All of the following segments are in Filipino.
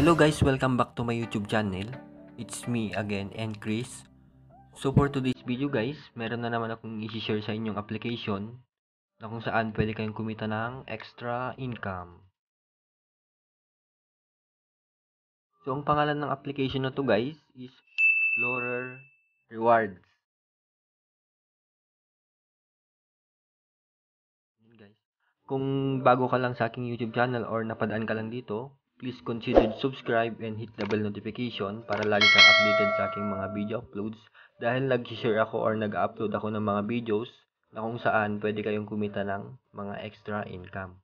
Hello guys, welcome back to my YouTube channel. It's me again and Chris. So for today's video guys, meron na naman akong i-share sa inyong application na kung saan pwede kayong kumita ng extra income. So ang pangalan ng application na to guys is Explorer Rewards. Kung bago ka lang sa aking YouTube channel or napadaan ka lang dito, Please consider subscribe and hit the bell notification para lagi kang updated sa aking mga video uploads dahil nag-share ako or nag-upload ako ng mga videos na kung saan pwede kayong kumita ng mga extra income.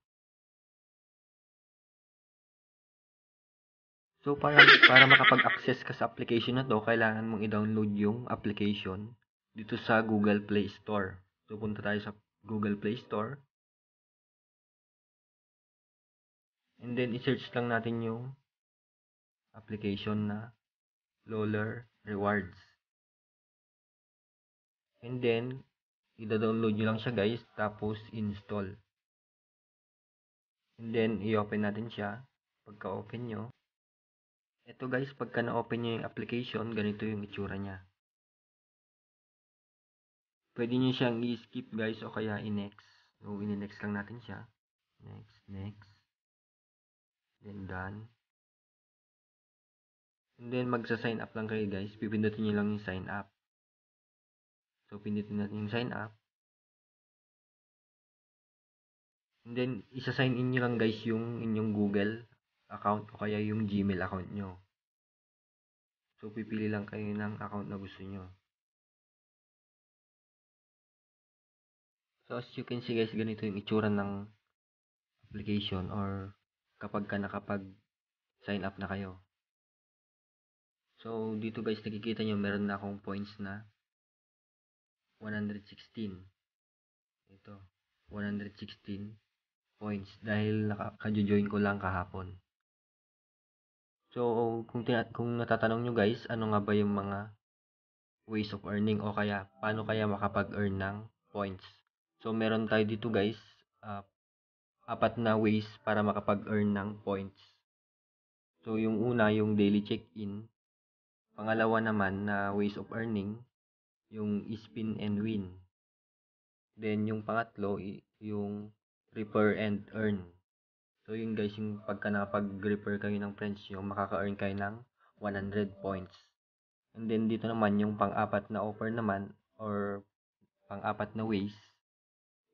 So, para, para makapag-access ka sa application na to, kailangan mong i-download yung application dito sa Google Play Store. So, punta tayo sa Google Play Store. And then, i-search lang natin yung application na Loller Rewards. And then, i-download nyo lang siya guys, tapos install. And then, i-open natin siya. Pagka-open nyo, eto guys, pagka na-open nyo yung application, ganito yung itsura niya. Pwede nyo siyang i-skip guys, o kaya i-next. So, in-next lang natin siya. Next, next. Then done. And then magsa-sign up lang kayo guys. Pipindutin niyo lang yung sign up. So pindutin natin yung sign up. And then isa-sign in niyo lang guys yung inyong Google account o kaya yung Gmail account nyo. So pipili lang kayo ng account na gusto nyo. So as you can see guys, ganito yung itsura ng application or kapag ka nakapag sign up na kayo. So, dito guys, nakikita nyo, meron na akong points na 116. Ito, 116 points dahil nakajojoin ko lang kahapon. So, kung, kung natatanong nyo guys, ano nga ba yung mga ways of earning o kaya paano kaya makapag-earn ng points. So, meron tayo dito guys, uh, apat na ways para makapag-earn ng points. So, yung una, yung daily check-in. Pangalawa naman na ways of earning, yung spin and win. Then, yung pangatlo, yung refer and earn. So, yun guys, yung pagka nakapag-refer kayo ng friends nyo, makaka-earn kayo ng 100 points. And then, dito naman, yung pang-apat na offer naman, or pang-apat na ways,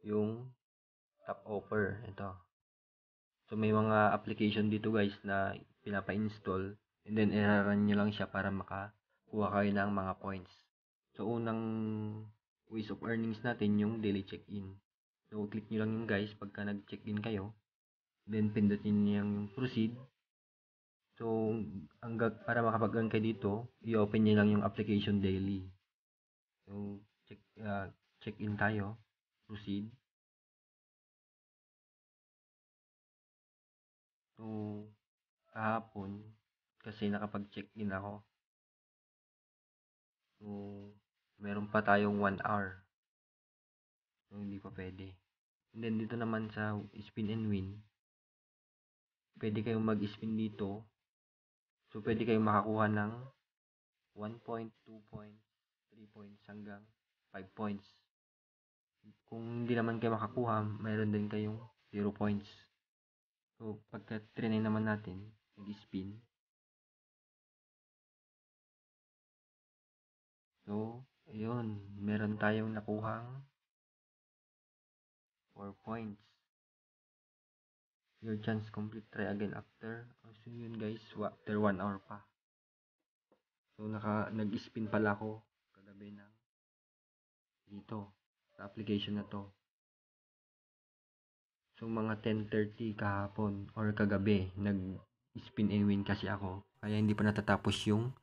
yung Top Offer. Ito. So, may mga application dito guys na pinapa-install and then i-run nyo lang siya para makakuha kayo ng mga points. So, unang ways of earnings natin yung daily check-in. So, click nyo lang yun guys pagka nag-check-in kayo. Then, pindutin nyo yung proceed. So, hanggang, para makapag-earn kayo dito, i-open nyo lang yung application daily. So, check, uh, check-in tayo. Proceed. So, kahapon, kasi nakapag-check in ako. So, meron pa tayong 1 hour. So, hindi pa pwede. And then, dito naman sa spin and win, pwede kayong mag-spin dito. So, pwede kayong makakuha ng 1 point, 2 points, 3 points, hanggang 5 points. Kung hindi naman kayo makakuha, mayroon din kayong 0 points. So, pagka trinay naman natin, nag-spin. So, ayun, meron tayong nakuhang 4 points. Your chance complete try again after. So, yun guys, after 1 hour pa. So, naka, nag-spin pala ako kagabi ng dito, sa application na to. So mga 10.30 kahapon or kagabi, nag-spin and win kasi ako. Kaya hindi pa natatapos yung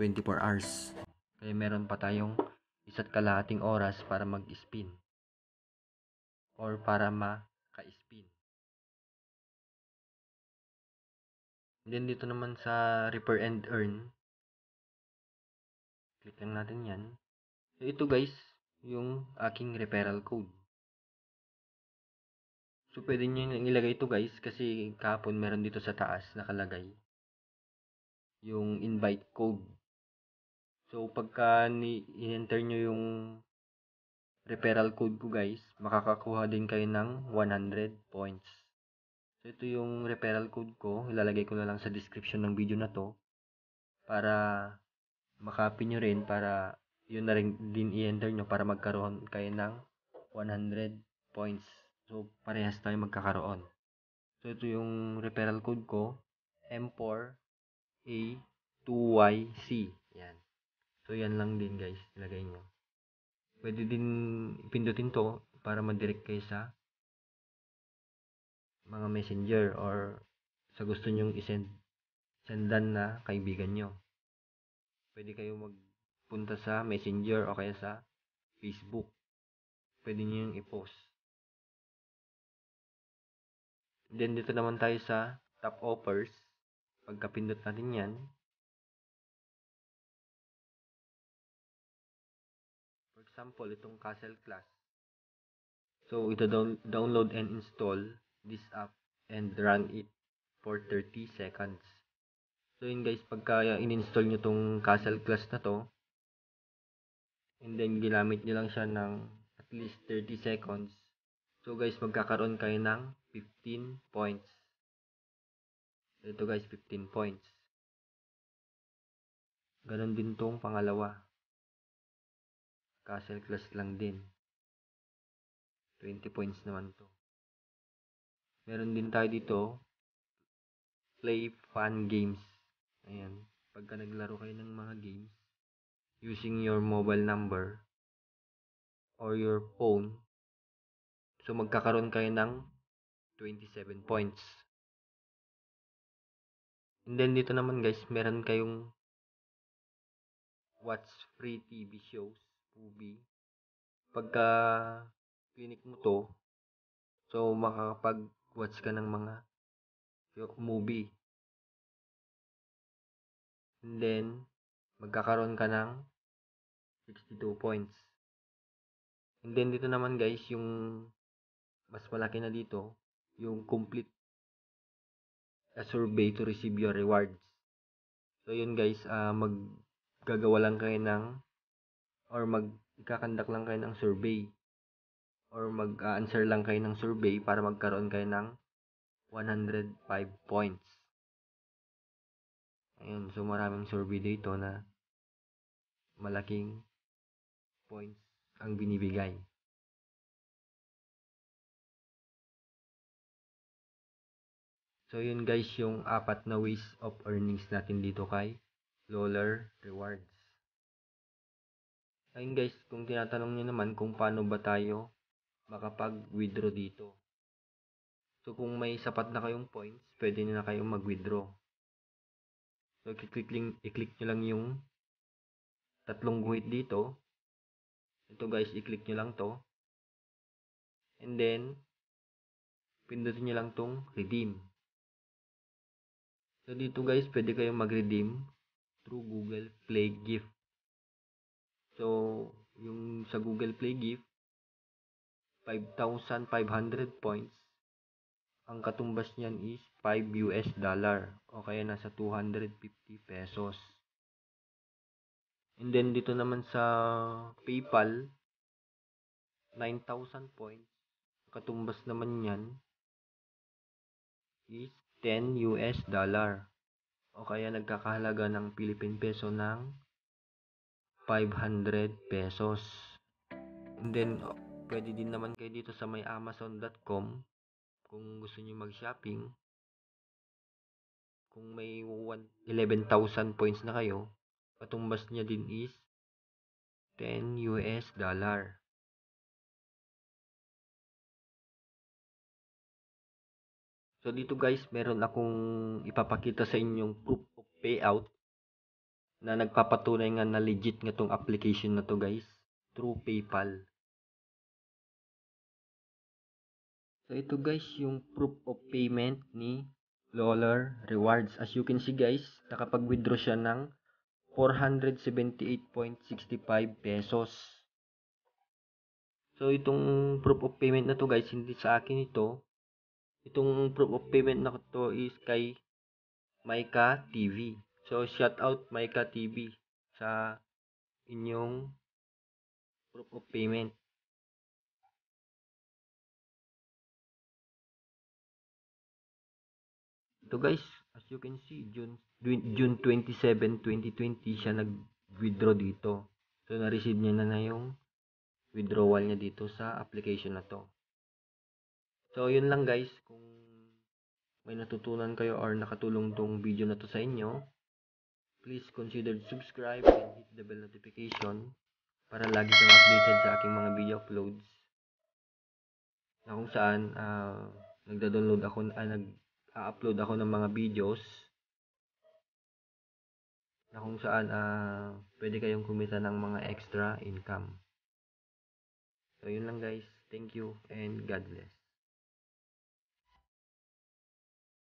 24 hours. Kaya meron pa tayong isa't kalahating oras para mag-spin. Or para maka-spin. Then dito naman sa Reaper and Earn. Click lang natin yan. So ito guys, yung aking referral code. So, pwede nyo ilagay ito guys kasi kahapon meron dito sa taas nakalagay yung invite code. So, pagka ni-enter nyo yung referral code ko guys, makakakuha din kayo ng 100 points. So, ito yung referral code ko. Ilalagay ko na lang sa description ng video na to para makapin nyo rin para yun na rin din i-enter nyo para magkaroon kayo ng 100 points. So, parehas tayo magkakaroon. So, ito yung referral code ko. M4A2YC. Yan. So, yan lang din guys. Ilagay nyo. Pwede din pindutin to para madirect kayo sa mga messenger or sa gusto nyong isend sendan na kaibigan nyo. Pwede kayo magpunta sa messenger o kaya sa Facebook. Pwede nyo yung i-post. Then dito naman tayo sa top offers. Pagkapindot natin yan. For example, itong Castle Class. So, ito down download and install this app and run it for 30 seconds. So, yun guys, pagka in-install nyo tong Castle Class na to, and then ginamit nyo lang siya ng at least 30 seconds. So guys, magkakaroon kayo ng 15 points. Ito guys, 15 points. Ganon din tong pangalawa. Castle class lang din. 20 points naman to. Meron din tayo dito, play fun games. Ayan, pagka naglaro kayo ng mga games, using your mobile number or your phone, so magkakaroon kayo ng 27 points. And then dito naman guys, meron kayong watch free TV shows, movie. Pagka clinic mo to, so makakapag-watch ka ng mga movie. And then, magkakaroon ka ng 62 points. And then dito naman guys, yung mas malaki na dito, yung complete a uh, survey to receive your rewards. So yun guys, uh, maggagawa lang kayo ng or magkakandak lang kayo ng survey or mag-answer lang kayo ng survey para magkaroon kayo ng 105 points. Ayun, so maraming survey dito na malaking points ang binibigay. So, yun guys yung apat na ways of earnings natin dito kay Lolar Rewards. Ayun guys, kung tinatanong nyo naman kung paano ba tayo makapag-withdraw dito. So, kung may sapat na kayong points, pwede na kayong mag-withdraw. So, i-click, i-click nyo lang yung tatlong guhit dito. Ito guys, i-click nyo lang to. And then, pindutin nyo lang tong redeem. So dito guys, pwede kayong mag-redeem through Google Play Gift. So, yung sa Google Play Gift, 5,500 points. Ang katumbas niyan is 5 US dollar o kaya nasa 250 pesos. And then dito naman sa PayPal 9,000 points. Katumbas naman niyan is 10 US dollar o kaya nagkakahalaga ng Philippine peso ng 500 pesos. And then, oh, pwede din naman kayo dito sa may amazon.com kung gusto niyo mag-shopping. Kung may 11,000 points na kayo, patumbas niya din is 10 US dollar. So dito guys, meron akong ipapakita sa inyong proof of payout na nagpapatunay nga na legit nga tong application na to guys through PayPal. So ito guys yung proof of payment ni Lawler Rewards. As you can see guys, nakapag-withdraw siya ng 478.65 pesos. So itong proof of payment na to guys, hindi sa akin ito itong proof of payment na to is kay Maika TV. So, shout out Maika TV sa inyong proof of payment. Ito guys, as you can see, June, June 27, 2020 siya nag-withdraw dito. So, na-receive niya na na yung withdrawal niya dito sa application na to. So, yun lang guys. Kung may natutunan kayo or nakatulong tong video na to sa inyo, please consider subscribe and hit the bell notification para lagi kang updated sa aking mga video uploads na kung saan uh, nagda-download ako uh, ah, nag-upload ako ng mga videos na kung saan uh, pwede kayong kumita ng mga extra income. So yun lang guys. Thank you and God bless.